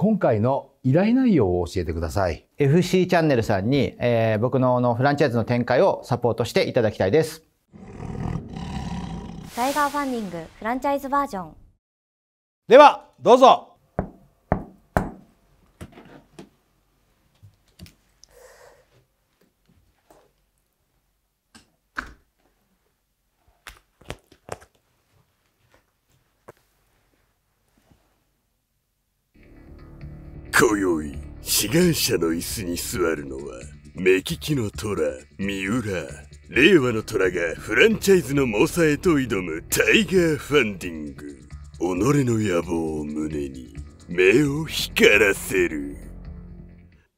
今回の依頼内容を教えてください。FC チャンネルさんに、えー、僕ののフランチャイズの展開をサポートしていただきたいです。タイガーファンディングフランチャイズバージョン。では、どうぞ。願者の椅子に座るのは、目利きの虎、三浦。令和の虎がフランチャイズの猛者へと挑むタイガーファンディング。己の野望を胸に、目を光らせる。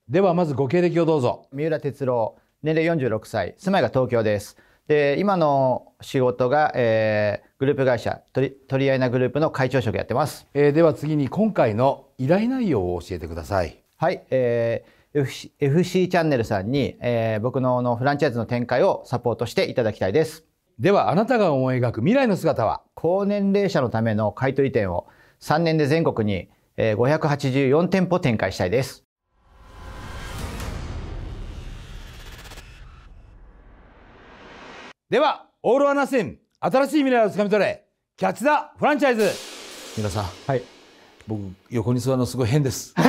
ではまずご経歴をどうぞ。三浦哲郎、年齢46歳、住まいが東京です。で今の仕事が、えー、グループ会社とり、トりアいなグループの会長職やってます、えー、では次に今回の依頼内容を教えてくださいはい、えー、FC, チャンネルさんに、えー、僕ののフランチャイズの展開をサポートしていただきたいです。ではあなたが思い描く未来の姿は高年齢者のための買取店を3年で全国に584店舗展開したいです。では、オールアナシン、新しい未来をつかみ取れ、キャッチ・ザ・フランチャイズ皆さん、はい、僕横に座るのすごい変です そ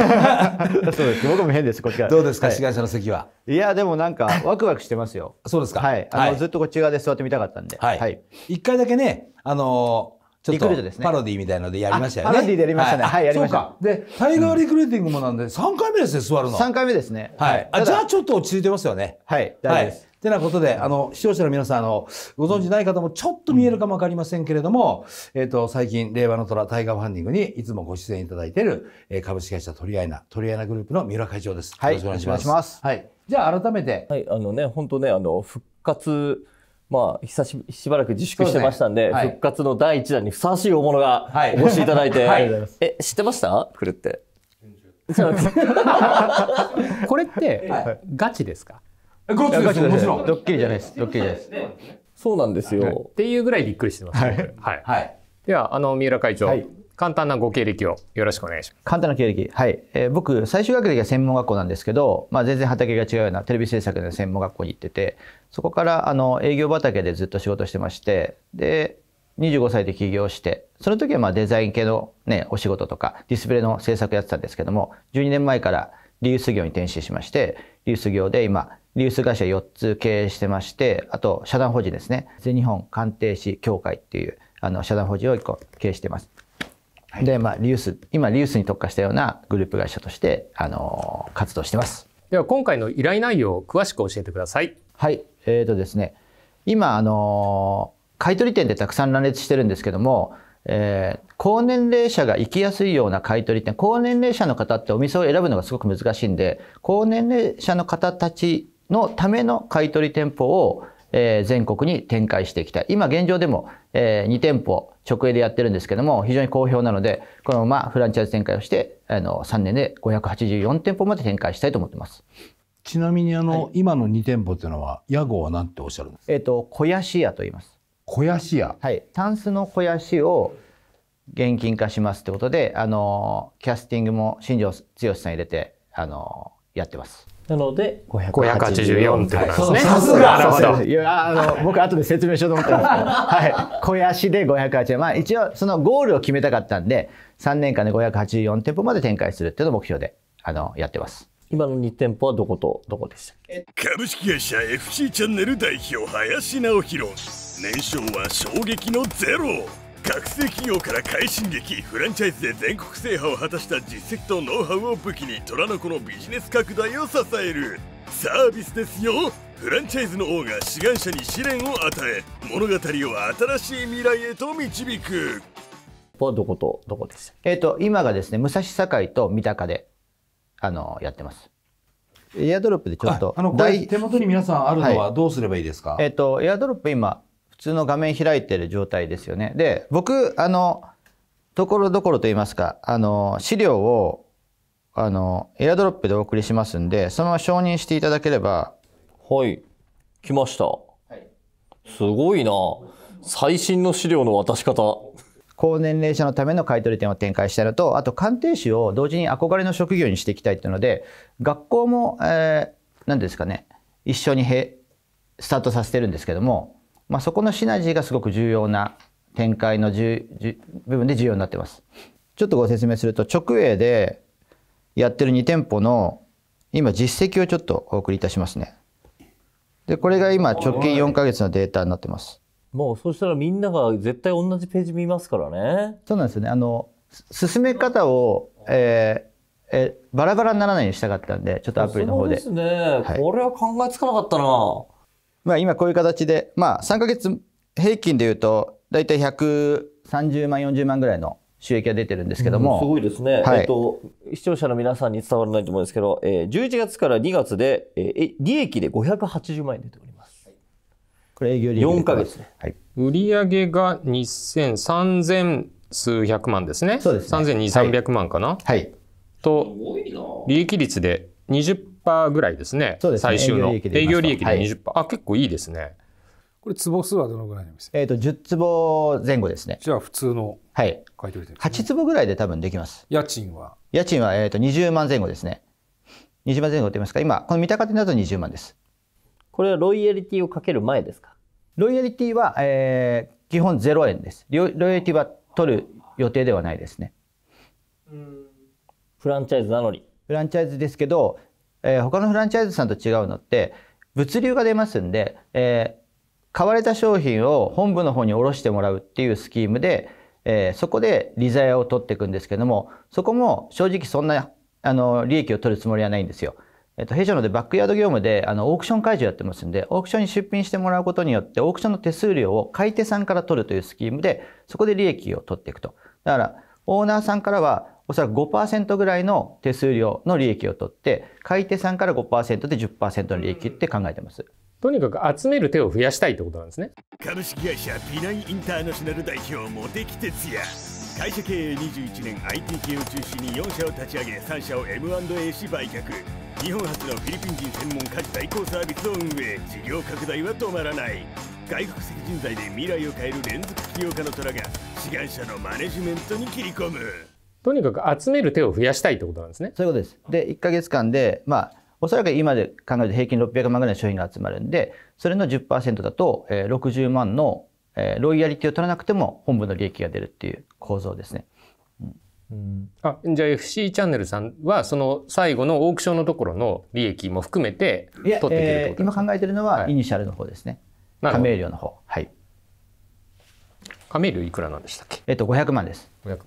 うです僕も変ですこっちから どうですか、志願司会者の席はいやでもなんかワクワクしてますよそうですかはいあの、ずっとこっち側で座ってみたかったんではい、一1回だけねあのちょっと、パロディみたいのでやりましたよね。パロディでやりましたね。はい、やりました。で、タイガーリクルーティングもなんで、3回目ですね、座るの。3回目ですね。はい。あ、じゃあちょっと落ち着いてますよね。はい、大丈夫です。てなことで、あの、視聴者の皆さん、あの、ご存知ない方もちょっと見えるかもわかりませんけれども、うん、えっ、ー、と、最近、令和の虎タイガーファンディングにいつもご出演いただいている、えー、株式会社トリアイナ、トリアイナグループの三浦会長です。はい、よろしくお願いします。はい。じゃあ、改めて。はい、あのね、本当ね、あの、復活、まあ、久ししばらく自粛してましたんで、ねはい、復活の第一弾にふさわしい大物がはい、お越しいただいて、はいえ知ってました来るって これってガチですか、チですもちろん。ドッキリじゃないです。ドッキリじゃないです。そうなんですよ、っていうぐらいびっくりしてます、ね。はい。はい。では、あの、三浦会長。簡単なご経歴をよろしくお願いします。簡単な経歴。はい。えー、僕、最終学歴は専門学校なんですけど、まあ、全然畑が違うようなテレビ制作の専門学校に行ってて、そこからあの営業畑でずっと仕事してまして、で、25歳で起業して、その時はまあデザイン系のね、お仕事とか、ディスプレイの制作やってたんですけども、12年前からリユース業に転身しまして、リユース業で今、流通会社4つ経営してまして、あと社団法人ですね。全日本鑑定士協会っていうあの社団法人を1個経営してます。で、まあ、リユース、今、リユースに特化したようなグループ会社として、あの活動してます。では、今回の依頼内容を詳しく教えてください。はい。えっ、ー、とですね、今、あの買取店でたくさん乱立してるんですけども、えー、高年齢者が行きやすいような買取店、高年齢者の方ってお店を選ぶのがすごく難しいんで、高年齢者の方たちのための買取店舗を、え全国に展開していきたい。今現状でも、え2店舗直営でやってるんですけども、非常に好評なので、このままフランチャイズ展開をして、あの3年で584店舗まで展開したいと思ってます。ちなみにあの、はい、今の2店舗というのは屋号は何ておっしゃるんですか。えっ、ー、と小屋市屋と言います。小屋市屋。はい。タンスの小屋市を現金化しますってことで、あのキャスティングも新庄剛志さん入れてあのやってます。なので584ってことなんですね。さすがなるほど。いやあの僕後で説明しようと思ったんですけど、はい、肥やしで5 8 4まあ一応そのゴールを決めたかったんで、3年間で584店舗まで展開するっていうのを目標であのやってます。今の2店舗はどことどこでしたっけ株式会社 FC チャンネル代表林直弘。年商は衝撃のゼロ。学生企業から快進撃フランチャイズで全国制覇を果たした実績とノウハウを武器に虎の子のビジネス拡大を支えるサービスですよフランチャイズの王が志願者に試練を与え物語を新しい未来へと導くどことどこですえっ、ー、と今がですね武蔵境と三鷹であのやってますエアドロップでちょっとあの手元に皆さんあるのはどうすればいいですか、はい、えっ、ー、とエアドロップ今通の画面開いてる状態ですよね。で、僕、あの、ところどころと言いますか、あの、資料を、あの、エアドロップでお送りしますんで、そのまま承認していただければ。はい。来ました。はい、すごいな最新の資料の渡し方。高年齢者のための買取店を展開したのと、あと鑑定士を同時に憧れの職業にしていきたいというので、学校も、えー、何ですかね、一緒にへスタートさせてるんですけども、まあ、そこのシナジーがすごく重要な展開の部分で重要になってます。ちょっとご説明すると直営でやってる2店舗の今実績をちょっとお送りいたしますね。でこれが今直近4ヶ月のデータになってます。もうそうしたらみんなが絶対同じページ見ますからね。そうなんですよね。あの進め方を、えー、えバラバラにならないようにしたかったんで、ちょっとアプリの方で。そうですね、はい、これは考えつかなかったな。まあ、今こういう形で、まあ、3か月平均でいうと大体130万40万ぐらいの収益が出てるんですけども、うん、すごいですね、はい、えっと、視聴者の皆さんに伝わらないと思うんですけど、えー、11月から2月で、えー、利益で580万円出ております。これ営業利益4ヶ月ねはい、売上が2000、3000数百万ですね。そうです、ね。3200、300万かな。はい。と、利益率で20%。20%ぐらいですね。すね。最終の。営業利益で20%。はい、あ、結構いいですね。これ坪数はどのぐらいですか。えっ、と10坪前後ですね。じゃあ普通の買取店、ね。はい。8坪ぐらいで多分できます。家賃は。家賃はえっ、ー、と20万前後ですね。20万前後って言いますか。今この三鷹店だと20万です。これはロイヤリティをかける前ですか。ロイヤリティは、えー、基本0円です。ロイヤリティは取る予定ではないですね。フランチャイズなのに。フランチャイズですけど、えー、他のフランチャイズさんと違うのって物流が出ますんで、えー、買われた商品を本部の方にろしてもらうっていうスキームで、えー、そこで利ザヤを取っていくんですけどもそこも正直そんなあの利益を取るつもりはないんですよ。えっと、弊社のでバックヤード業務であのオークション会場やってますんで、オークションに出品してもらうことによって、オークションの手数料を買い手さんから取るというスキームで、そこで利益を取っていくと。だから、オーナーさんからは、おそらく5%ぐらいの手数料の利益を取って買い手さんから5%で10%の利益って考えてます。とにかく集める手を増やしたいってことなんですね株式会社ピナインターナショナル代表茂木哲也会社経営21年 IT 系を中心に4社を立ち上げ3社を M&A し売却日本初のフィリピン人専門家事代行サービスを運営事業拡大は止まらない外国籍人材で未来を変える連続起業家の虎が志願者のマネジメントに切り込むとにかく集める手を増やしたいってことなんですね。そういうことです。で、1か月間で、まあ、おそらく今で考えると平均600万ぐらいの商品が集まるんで、それの10%だと、えー、60万の、えー、ロイヤリティを取らなくても本部の利益が出るっていう構造ですね。うんあじゃあ FC チャンネルさんはその最後のオークションのところの利益も含めて取ってくると、えー、今考えてるのはイニシャルの方ですね、はい、加盟料の方はい加盟料いくらなんでしたっけえっと500万です5 0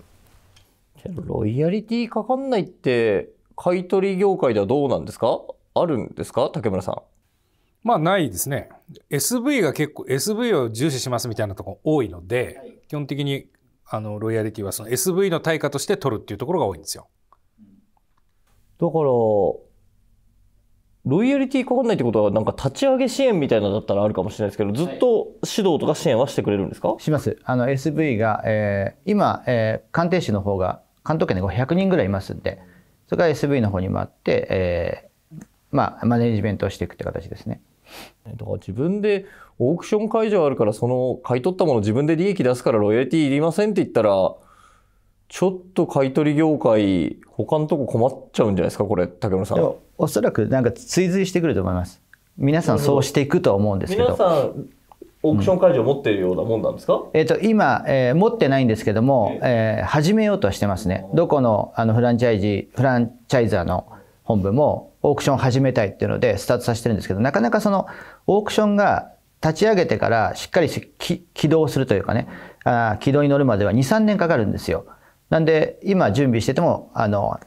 ロイヤリティかかんないって買取業界ではどうなんですかあるんですか竹村さん。まあないですね。SV が結構 SV を重視しますみたいなとこ多いので、はい、基本的にあのロイヤリティはその SV の対価として取るっていうところが多いんですよ。だからロイヤリティかかんないってことはなんか立ち上げ支援みたいなのだったらあるかもしれないですけど、ずっと指導とか支援はしてくれるんですか？はい、します。あの SV が、えー、今、えー、鑑定士の方が関東圏で500人ぐらいいますんで、それから SV の方にもあって、えー、まあ、マネジメントをしていくって形ですね。だから自分でオークション会場あるからその買い取ったもの自分で利益出すからロイヤリティいりませんって言ったらちょっと買取業界他のとこ困っちゃうんじゃないですかこれ竹村さんおそらくなんか追随してくると思います皆さんそうしていくとは思うんですけど皆さんオークション会場持ってるようなもんなんですか、うん、えーと、今、えー、持ってないんですけども、えー、始めようとしてますねどこのあのフランチャイジフランチャイザーの本部もオークション始めたいっていうのでスタートさせてるんですけどなかなかそのオークションが立ち上げてからしっかり起動するというかねあ軌道に乗るまでは23年かかるんですよなんで今準備しててもあの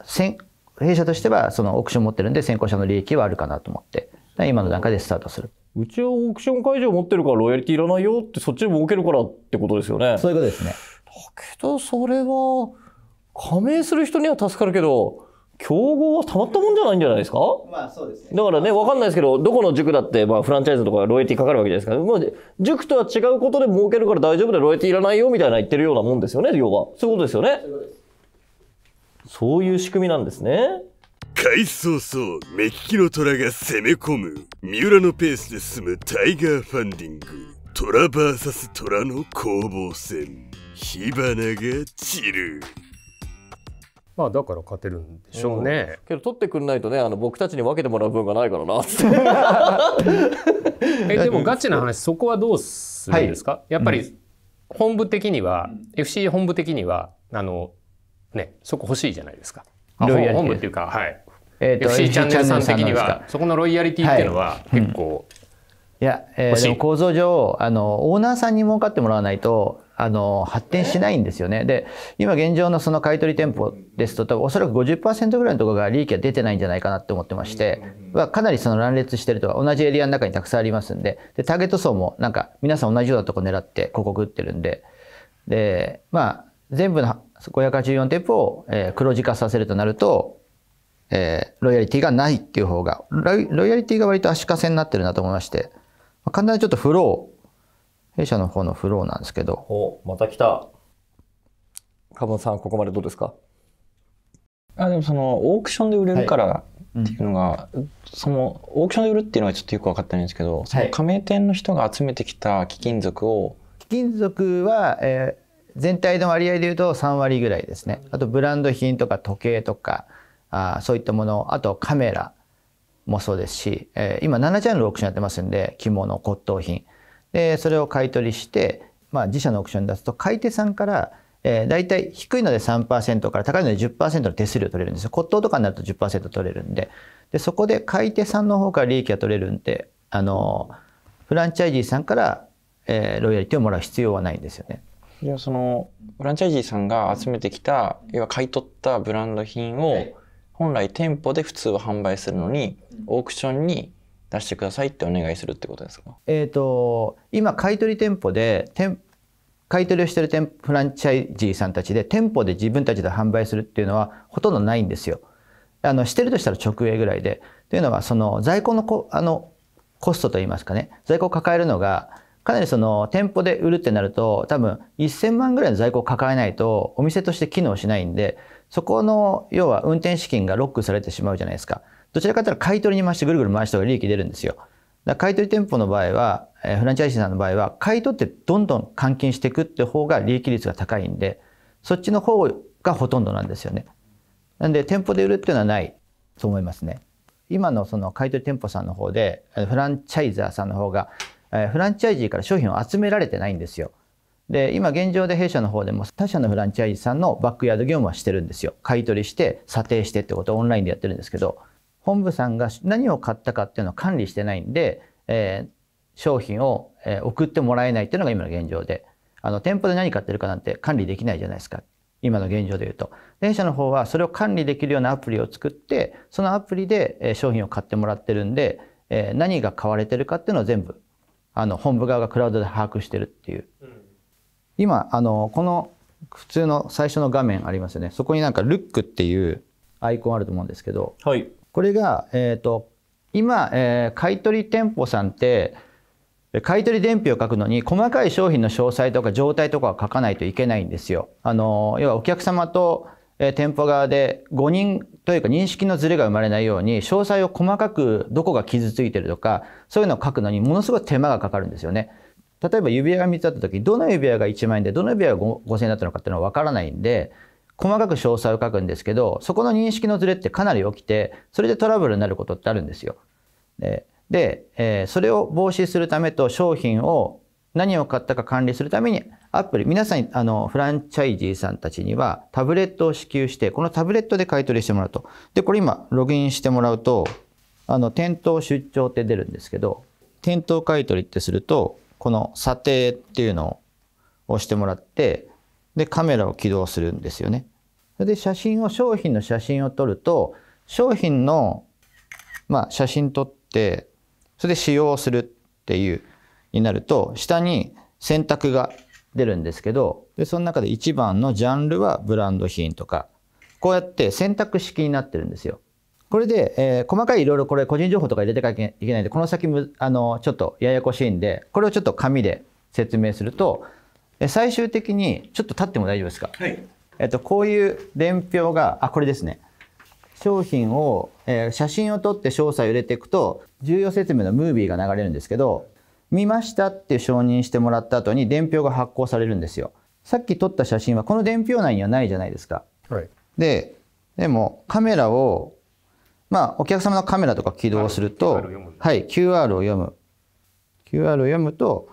弊社としてはそのオークション持ってるんで先行者の利益はあるかなと思って今の段階でスタートするうちはオークション会場持ってるからロイヤリティいらないよってそっちで儲けるからってことですよね。そういうことですね。だけどそれは加盟する人には助かるけど競合はたまったもんじゃないんじゃないですかまあそうですね。だからね、わかんないですけど、どこの塾だって、まあフランチャイズとかロイヤリティかかるわけじゃないですか。まあ、塾とは違うことで儲けるから大丈夫でロイヤリティいらないよみたいな言ってるようなもんですよね、要は。そういうことですよね。そういう仕組みなんですね。開早々、目利きの虎が攻め込む。三浦のペースで進むタイガーファンディング。虎 VS 虎の攻防戦。火花が散る。まあだから勝てるんでしょうね、うん、けど取ってくんないとねあの僕たちに分けてもらう分がないからな えでもガチな話そこはどうするんですか、はい、やっぱり本部的には、うん、FC 本部的にはあのねそこ欲しいじゃないですか本部っていうか、はい、えーと、FC チャンネルさん的にはそこのロイヤリティっていうのは結構、はいうん、いや、えー、でも構造上あのオーナーさんに儲かってもらわないとあの発展しないんですよね。で今現状のその買い取り店舗ですと多分おそらく50%ぐらいのところが利益が出てないんじゃないかなって思ってまして、まあ、かなりその乱立してるとか同じエリアの中にたくさんありますんででターゲット層もなんか皆さん同じようなとこ狙って広告打ってるんででまあ全部の584店舗を黒字化させるとなるとえー、ロイヤリティがないっていう方がロイ、ロイヤリティが割と足かせになってるなと思いまして、まあ、簡単にちょっとフロー、弊社の方のフローなんですけど。お、また来た。カンさん、ここまでどうですかあでもそのオークションで売れるから、っていうのが、うん、そのオークションで売るっていうのはちょっとよく分かってないんですけど、その加盟店の人が集めてきた貴金属を貴金属は、えー、全体の割合でいうと3割ぐらいですねあとブランド品とか時計とかあそういったものあとカメラもそうですし、えー、今7ジャンルオークションやってますんで着物骨董品でそれを買い取りして、まあ、自社のオークションに出すと買い手さんから、えー、大体低いので3%から高いので10%の手数料取れるんですよ骨董とかになると10%取れるんででそこで買い手さんの方から利益が取れるんであのフランチャイジーさんから、えー、ロイヤリティをもらう必要はないんですよね。じゃあそのフランチャイジーさんが集めてきた要は買い取ったブランド品を、はい本来店舗で普通は販売するのにオークションに出してくださいってお願いするってことですかえっ、ー、と今買取店舗で店買取をしてる店フランチャイジーさんたちで店舗で自分たちで販売するっていうのはほとんどないんですよ。あのしてるとしたら直営ぐらいで。というのはその在庫のこあのコストといいますかね在庫を抱えるのがかなりその店舗で売るってなると多分1000万ぐらいの在庫を抱えないとお店として機能しないんでそこの要は運転資金がロックされてしまうじゃないですか。どちらかというと買い取りに回してぐるぐる回した方が利益出るんですよ。だ買い取り店舗の場合は、えフランチャイズさんの場合は、買い取ってどんどん換金していくって方が利益率が高いんで、そっちの方がほとんどなんですよね。なんで店舗で売るっていうのはないと思いますね。今のその買い取り店舗さんの方で、フランチャイザーさんの方が、フランチャイジーから商品を集められてないんですよ。で今現状で弊社の方でも他社のフランチャイズさんのバックヤード業務はしてるんですよ買い取りして査定してってことをオンラインでやってるんですけど本部さんが何を買ったかっていうのを管理してないんで、えー、商品を送ってもらえないっていうのが今の現状であの店舗で何買ってるかなんて管理できないじゃないですか今の現状でいうと弊社の方はそれを管理できるようなアプリを作ってそのアプリで商品を買ってもらってるんで何が買われてるかっていうのを全部あの本部側がクラウドで把握してるっていう。うん今あのこの普通の最初の画面ありますよねそこになんか「ルック」っていうアイコンあると思うんですけど、はい、これが、えーと、今、えー、買取店舗さんって買取伝票を書くのに細かい商品の詳細とか状態とかは書かないといけないんですよ。あの要はお客様とえ店舗側で誤認というか認識のズレが生まれないように詳細を細かくどこが傷ついてるとかそういうのを書くのにものすごい手間がかかるんですよね。例えば指輪が3つあった時どの指輪が1万円でどの指輪が 5, 5000円だったのかっていうのは分からないんで細かく詳細を書くんですけどそこの認識のズレってかなり起きてそれでトラブルになることってあるんですよ。でで、えー、それを防止するためと商品を何を買ったか管理するためにアプリ皆さんあのフランチャイジーさんたちにはタブレットを支給してこのタブレットで買い取りしてもらうとでこれ今ログインしてもらうとあの店頭出張って出るんですけど店頭買い取りってするとこの査定っていうのを押してもらってでカメラを起動するんですよね。で写真を商品の写真を撮ると商品の、まあ、写真撮ってそれで使用するっていうになると下に選択が出るんですけどでその中で1番のジャンルはブランド品とかこうやって選択式になってるんですよ。これで、えー、細かいいろいろこれ個人情報とか入れてかいけないんで、この先む、あの、ちょっとややこしいんで、これをちょっと紙で説明すると、え最終的に、ちょっと立っても大丈夫ですか、はい、えっと、こういう伝票が、あ、これですね。商品を、えー、写真を撮って詳細を入れていくと、重要説明のムービーが流れるんですけど、見ましたって承認してもらった後に伝票が発行されるんですよ。さっき撮った写真はこの伝票内にはないじゃないですか。はい、で、でもカメラをまあ、お客様のカメラとか起動すると、はい、QR を読む。QR を読むと、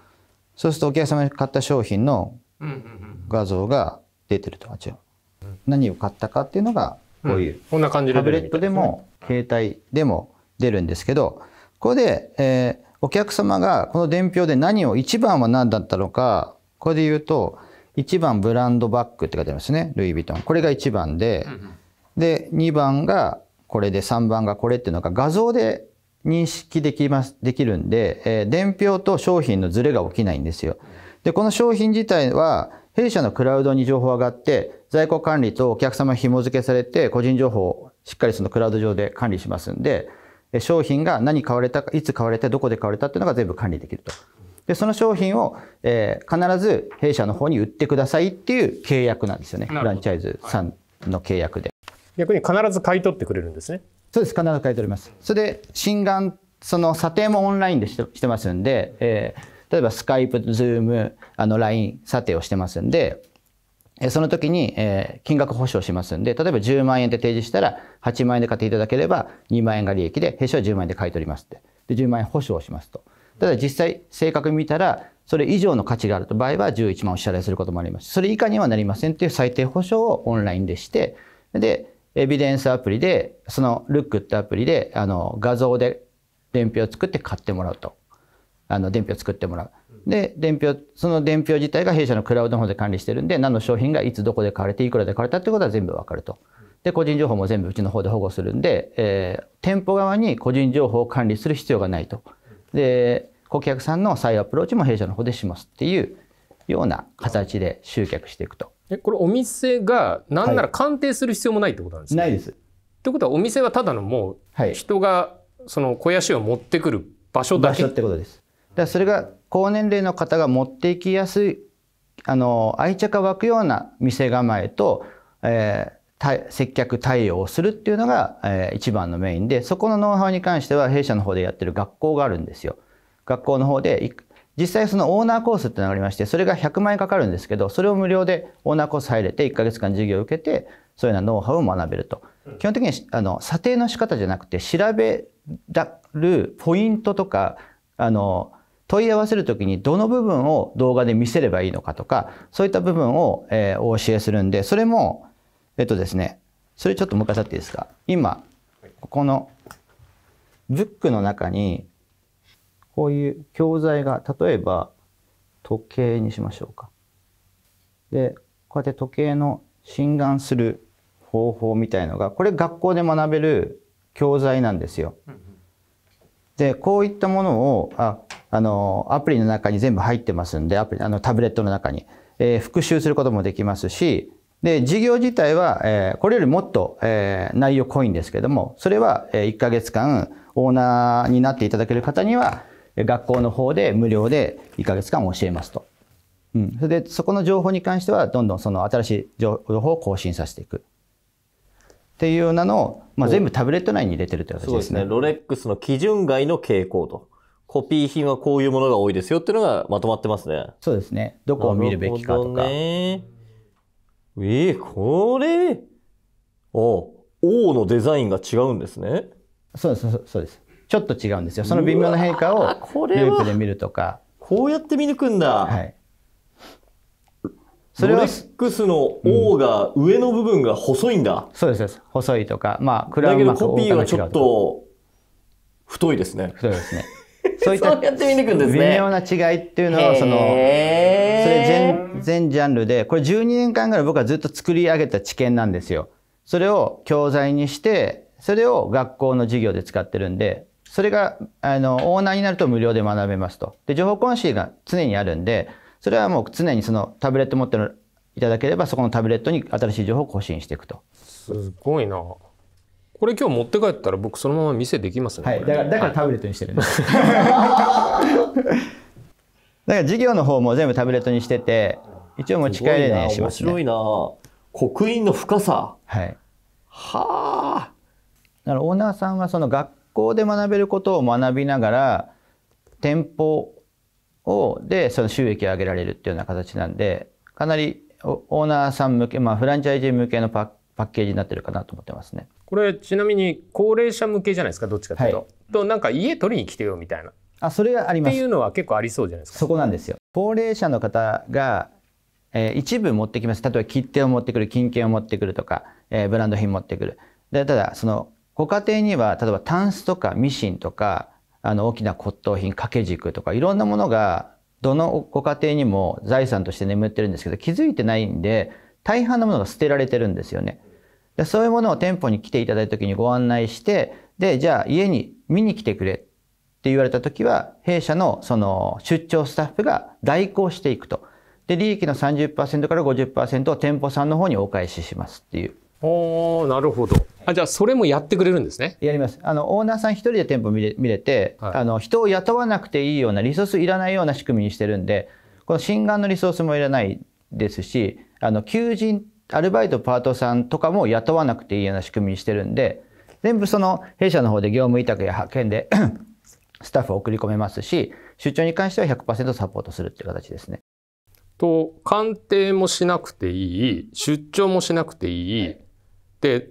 そうするとお客様に買った商品の画像が出てると。う何を買ったかっていうのが、こういう、こんな感じでタブレットでも、携帯でも出るんですけど、ここで、えー、お客様がこの伝票で何を、1番は何だったのか、ここで言うと、1番ブランドバッグって書いてありますね。ルイ・ヴィトン。これが1番で、で、2番がこれで3番がこれっていうのが画像で認識できます、できるんで、えー、伝票と商品のズレが起きないんですよ。で、この商品自体は、弊社のクラウドに情報上がって、在庫管理とお客様紐付けされて、個人情報をしっかりそのクラウド上で管理しますんで、商品が何買われたか、いつ買われて、どこで買われたっていうのが全部管理できると。で、その商品を、えー、必ず弊社の方に売ってくださいっていう契約なんですよね。フランチャイズさんの契約で。逆に必ず買い取ってくれるんですね。そうです、必ず買い取ります。それで、診断、その査定もオンラインでしてしてますんで、えー、例えばスカイプ、ズーム、あの LINE 査定をしてますんで、その時に、えー、金額保証しますんで、例えば10万円で提示したら、8万円で買っていただければ、2万円が利益で、弊社は10万円で買い取りますって。で、10万円保証しますと。ただ実際、正確に見たら、それ以上の価値があると場合は11万を支払いすることもありますし、それ以下にはなりませんっていう最低保証をオンラインでして、で、エビデンスアプリで、そのルックってアプリで、あの、画像で伝票を作って買ってもらうと。あの、伝票を作ってもらう。で、伝票、その伝票自体が弊社のクラウドの方で管理してるんで、何の商品がいつどこで買われて、いくらで買われたってことは全部わかると。で、個人情報も全部うちの方で保護するんで、えー、店舗側に個人情報を管理する必要がないと。で、顧客さんの再アプローチも弊社の方でしますっていうような形で集客していくと。えこれお店が何なら鑑定する必要もないってことなんですか、ねはい、ないです。ってことはお店はただのもう人がその肥やしを持ってくる場所だけ、場所ってことです。だからそれが高年齢の方が持っていきやすいあの愛着が湧くような店構えと、えー、接客対応をするっていうのが、えー、一番のメインでそこのノウハウに関しては弊社の方でやってる学校があるんですよ。学校の方で実際そのオーナーコースってのがありまして、それが100万円かかるんですけど、それを無料でオーナーコース入れて1ヶ月間授業を受けて、そういうようなノウハウを学べると。基本的にあの査定の仕方じゃなくて、調べるポイントとか、あの、問い合わせるときにどの部分を動画で見せればいいのかとか、そういった部分を、えー、お教えするんで、それも、えっとですね、それちょっともう一回っていいですか。今、ここのブックの中に、こういう教材が、例えば時計にしましょうか。で、こうやって時計の診断する方法みたいのが、これ学校で学べる教材なんですよ。で、こういったものを、あ、あの、アプリの中に全部入ってますんで、アプリ、あの、タブレットの中に、えー、復習することもできますし、で、授業自体は、えー、これよりもっと、えー、内容濃いんですけども、それは、えー、1ヶ月間、オーナーになっていただける方には、学校の方で無料で1ヶ月間教えますと。うん、それでそこの情報に関してはどんどんその新しい情報を更新させていく。っていうようなのを、まあ、全部タブレット内に入れてるって形ですね。そうですね。ロレックスの基準外の傾向と。コピー品はこういうものが多いですよっていうのがまとまってますね。そうですね。どこを見るべきかとか。ね、えー、これお王のデザインが違うんですね。そうです、そうです。ちょっと違うんですよ。その微妙な変化をループで見るとか。ここうやって見抜くんだ。はい。それはロレックスの O が、上の部分が細いんだ。そうです。細いとか、まあ、クラウドマコピーはちょっと太いですね。太いですね。そういった微妙な違いっていうのを、その、それ全、全ジャンルで、これ12年間ぐらい僕はずっと作り上げた知見なんですよ。それを教材にして、それを学校の授業で使ってるんで、それが、あの、オーナーになると無料で学べますと。で、情報更新が常にあるんで、それはもう常にそのタブレット持っていただければ、そこのタブレットに新しい情報を更新していくと。すごいな。これ今日持って帰ったら僕そのまま店できますね。はい、だからだからタブレットにしてるんです。だから授業の方も全部タブレットにしてて、一応持ち帰れねしますね。面白いな。刻印の深さ。はい。はあ。だからオーナーさんはその学校で学べることを学びながら店舗をでその収益を上げられるっていうような形なんでかなりオーナーさん向け、まあ、フランチャイジー向けのパッパッケージになってるかなと思ってますね。これちなみに高齢者向けじゃないですかどっちかというと。はい、となんか家取りに来てよみたいな。あそれあります。っていうのは結構ありそうじゃないですか。そこなんですよ。高齢者の方が、えー、一部持ってきます。例えば切手を持ってくる、金券を持ってくるとか、えー、ブランド品持ってくる。でただそのご家庭には例えばタンスとかミシンとかあの大きな骨董品掛け軸とかいろんなものがどのご家庭にも財産として眠ってるんですけど気づいてないんで大半のものが捨てられてるんですよね。でそういうものを店舗に来ていただいた時にご案内してでじゃあ家に見に来てくれって言われた時は弊社のその出張スタッフが代行していくと。で利益の30%から50%を店舗さんの方にお返ししますっていう。おなるほどあじゃあそれもやってくれるんですねやりますあのオーナーさん一人で店舗見れ見れて、はい、あの人を雇わなくていいようなリソースいらないような仕組みにしてるんでこの心眼のリソースもいらないですしあの求人アルバイトパートさんとかも雇わなくていいような仕組みにしてるんで全部その弊社の方で業務委託や派遣で スタッフを送り込めますし出張に関しては100%サポートするっていう形ですね。と鑑定もしなくていい出張もしなくていい、はいで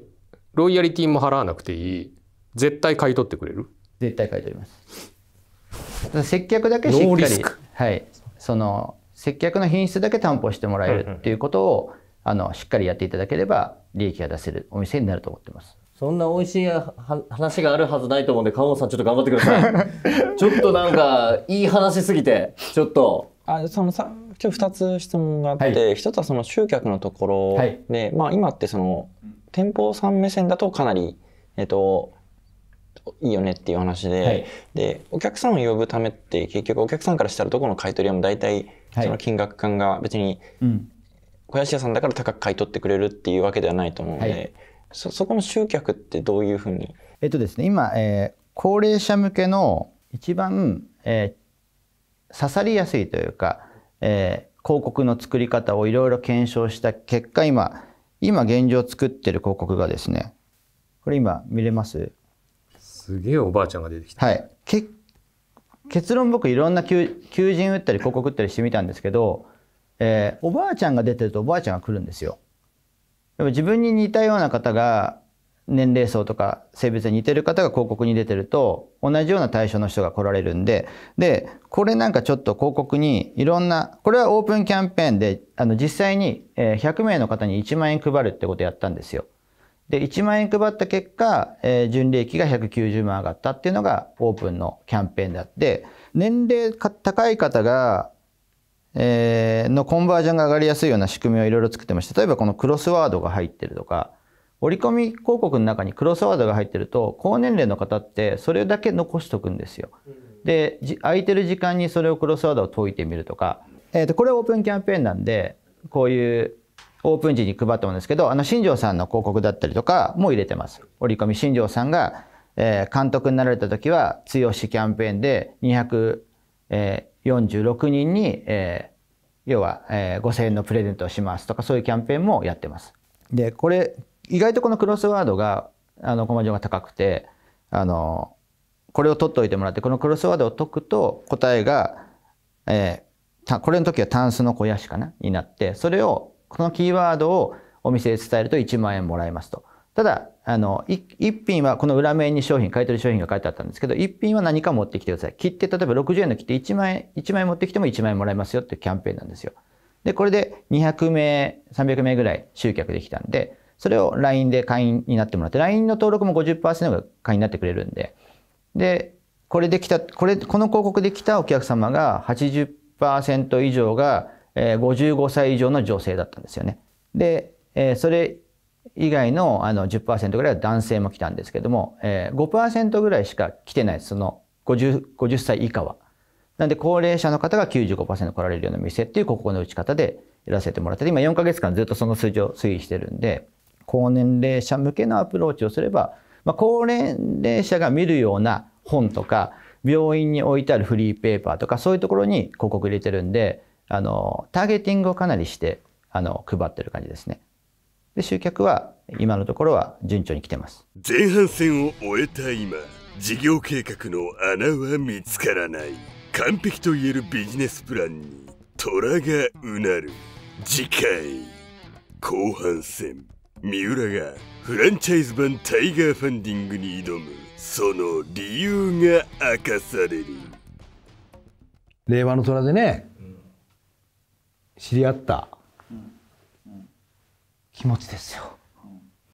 ロイヤリティも払わなくていい絶対買い取ってくれる絶対買い取ります接客だけしっかり、はい、その接客の品質だけ担保してもらえるっていうことを、うんうん、あのしっかりやっていただければ利益が出せるお店になると思ってますそんな美味しい話があるはずないと思うんで川本さんちょっと頑張ってください ちょっとなんかいい話すぎてちょっとあそのさ今日2つ質問があって、はい、1つはその集客のところで、はい、まあ、今ってその店舗さん目線だとかなり、えっと、いいよねっていう話で、はい、でお客さんを呼ぶためって結局お客さんからしたらどこの買い取り屋も大体その金額感が別に小屋屋さんだから高く買い取ってくれるっていうわけではないと思うので、はい、そそこの集客ってどういうふうにえっとですね今、えー、高齢者向けの一番、えー、刺さりやすいというか、えー、広告の作り方をいろいろ検証した結果今今現状作ってる広告がですね、これ今見れますすげえおばあちゃんが出てきた。はい。け結論僕いろんな求求人打ったり広告打ったりしてみたんですけど、えー、おばあちゃんが出てるとおばあちゃんが来るんですよ。でも自分に似たような方が年齢層とか性別に似てる方が広告に出てると同じような対象の人が来られるんででこれなんかちょっと広告にいろんなこれはオープンキャンペーンであの実際に100名の方に1万円配るってことやったんですよ。で1万円配った結果、えー、純利益が190万上がったっていうのがオープンのキャンペーンであって年齢高い方がえー、のコンバージョンが上がりやすいような仕組みをいろいろ作ってまして例えばこのクロスワードが入ってるとか折り込み広告の中にクロスワードが入ってると高年齢の方ってそれだけ残しとくんですよ。で空いてる時間にそれをクロスワードを解いてみるとか、えー、とこれオープンキャンペーンなんでこういうオープン時に配ってもんですけどあの新庄さんの広告だったりとかも入れてます。折り込み新庄さんが、え監督になられた時は強しキャンペーンで246人に、え要は、え5000円のプレゼントをしますとかそういうキャンペーンもやってます。でこれ意外とこのクロスワードがあのコマが高くてあのこれを取っておいてもらってこのクロスワードを解くと答えが、えー、これの時はタンスの小屋しかなになってそれをこのキーワードをお店で伝えると1万円もらえますと。ただあの1品はこの裏面に商品買い取り商品が書いてあったんですけど1品は何か持ってきてください切って例えば60円の切って1万円1万円持ってきても1万円もらえますよっていうキャンペーンなんですよでこれで200名300名ぐらい集客できたんでそれを LINE で会員になってもらって、LINE の登録も50%が会員になってくれるんで、で、これできた、これ、この広告で来たお客様が80%以上が、え55歳以上の女性だったんですよね。で、えそれ以外のあの10%ぐらいは男性も来たんですけども、えー、5%ぐらいしか来てないです。その 50, 50歳以下は。なんで高齢者の方が95%来られるような店っていう広告の打ち方でやらせてもらってて、今4ヶ月間ずっとその数字を推移してるんで、高年齢者向けのアプローチをすれば、まあ、高年齢者が見るような本とか病院に置いてあるフリーペーパーとかそういうところに広告入れてるんであのターゲティングをかなりしてあの配ってる感じですね。で集客は今のところは順調に来てます前半戦を終えた今事業計画の穴は見つからない完璧といえるビジネスプランに虎がうなる次回後半戦三浦がフランチャイズ版タイガーファンディングに挑むその理由が明かされる令和の虎でね、知り合った気持ちですよ